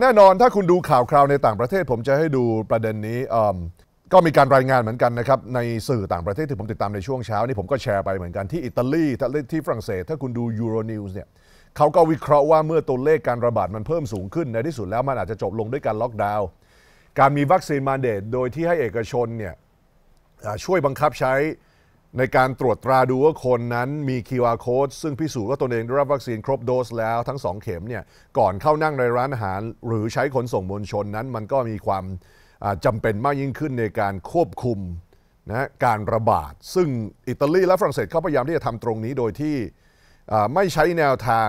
แน่นอนถ้าคุณดูข่าวคราวในต่างประเทศผมจะให้ดูประเด็นนี้ก็มีการรายงานเหมือนกันนะครับในสื่อต่างประเทศที่ผมติดตามในช่วงเช้านี่ผมก็แชร์ไปเหมือนกัน ที่อิตาลีที่ฝรั่งเศส ถ้าคุณดู Euronews เนี่ยเขาก็วิเคราะห์ว่าเมื่อตัวเลขการระบาดมันเพิ่มสูงขึ้น ในที่สุดแล้วมันอาจจะจบลงด้วยการล็อกดาวน์การมีวัคซีนมาเดตโดยที่ให้เอกชนเนี่ยช่วยบังคับใช้ในการตรวจตราดูว่าคนนั้น มี QR code ซึ่งพิสูจน์ว่าตนเองได้รับวัคซีนครบโดสแล้วทั้ง 2 เข็มเนี่ยก่อนเข้านั่งในร้านอาหารหรือใช้ขนส่งมวลชนนั้น มันก็มีความจำเป็นมากยิ่งขึ้นในการควบคุมนะการระบาด ซึ่งอิตาลีและฝรั่งเศสเขาพยายามที่จะทำตรงนี้โดยที่ไม่ใช้แนวทาง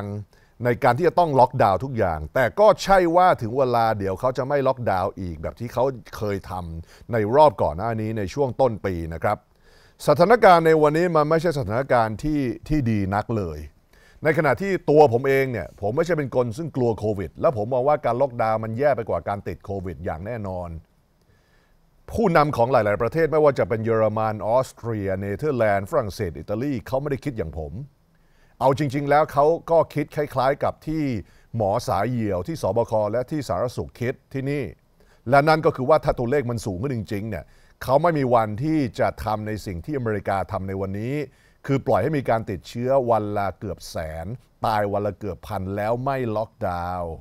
ในการที่จะต้องล็อกดาวน์ทุกอย่าง แต่ก็ใช่ว่าถึงเวลาเดี๋ยวเขาจะไม่ล็อกดาวน์อีก แบบที่เขาเคยทำในรอบก่อนหน้านี้ในช่วงต้นปีนะครับสถานการณ์ในวันนี้มันไม่ใช่สถานการณ์ที่ที่ดีนักเลย ในขณะที่ตัวผมเองเนี่ยผมไม่ใช่เป็นคนซึ่งกลัวโควิดและผมมองว่าการล็อกดาวน์มันแย่ไปกว่าการติดโควิดอย่างแน่นอน ผู้นำของหลายๆประเทศไม่ว่าจะเป็นเยอรมันออสเตรียเนเธอร์แลนด์ฝรั่งเศสอิตาลีเขาไม่ได้คิดอย่างผม เอาจริง ๆ แล้วเขาก็คิดคล้าย ๆ กับที่หมอสายเหี่ยวที่สบคและที่สารสุขคิดที่นี่ และนั่นก็คือว่าถ้าตัวเลขมันสูงขึ้นจริง ๆ เนี่ยเขาไม่มีวันที่จะทำในสิ่งที่อเมริกาทำในวันนี้ คือปล่อยให้มีการติดเชื้อวันละเกือบแสน ตายวันละเกือบพันแล้วไม่ล็อกดาวน์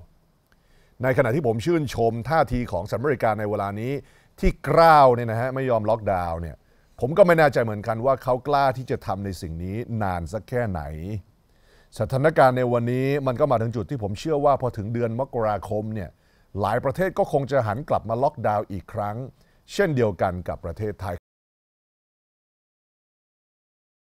ในขณะที่ผมชื่นชมท่าทีของสหรัฐอเมริกาในเวลานี้ที่กล้าวเนี่ยนะฮะไม่ยอมล็อกดาวน์เนี่ยผมก็ไม่แน่ใจเหมือนกันว่าเขากล้าที่จะทำในสิ่งนี้นานสักแค่ไหน สถานการณ์ในวันนี้มันก็มาถึงจุดที่ผมเชื่อว่าพอถึงเดือนมกราคมเนี่ยหลายประเทศก็คงจะหันกลับมาล็อกดาวน์อีกครั้งเช่นเดียวกันกับประเทศไทย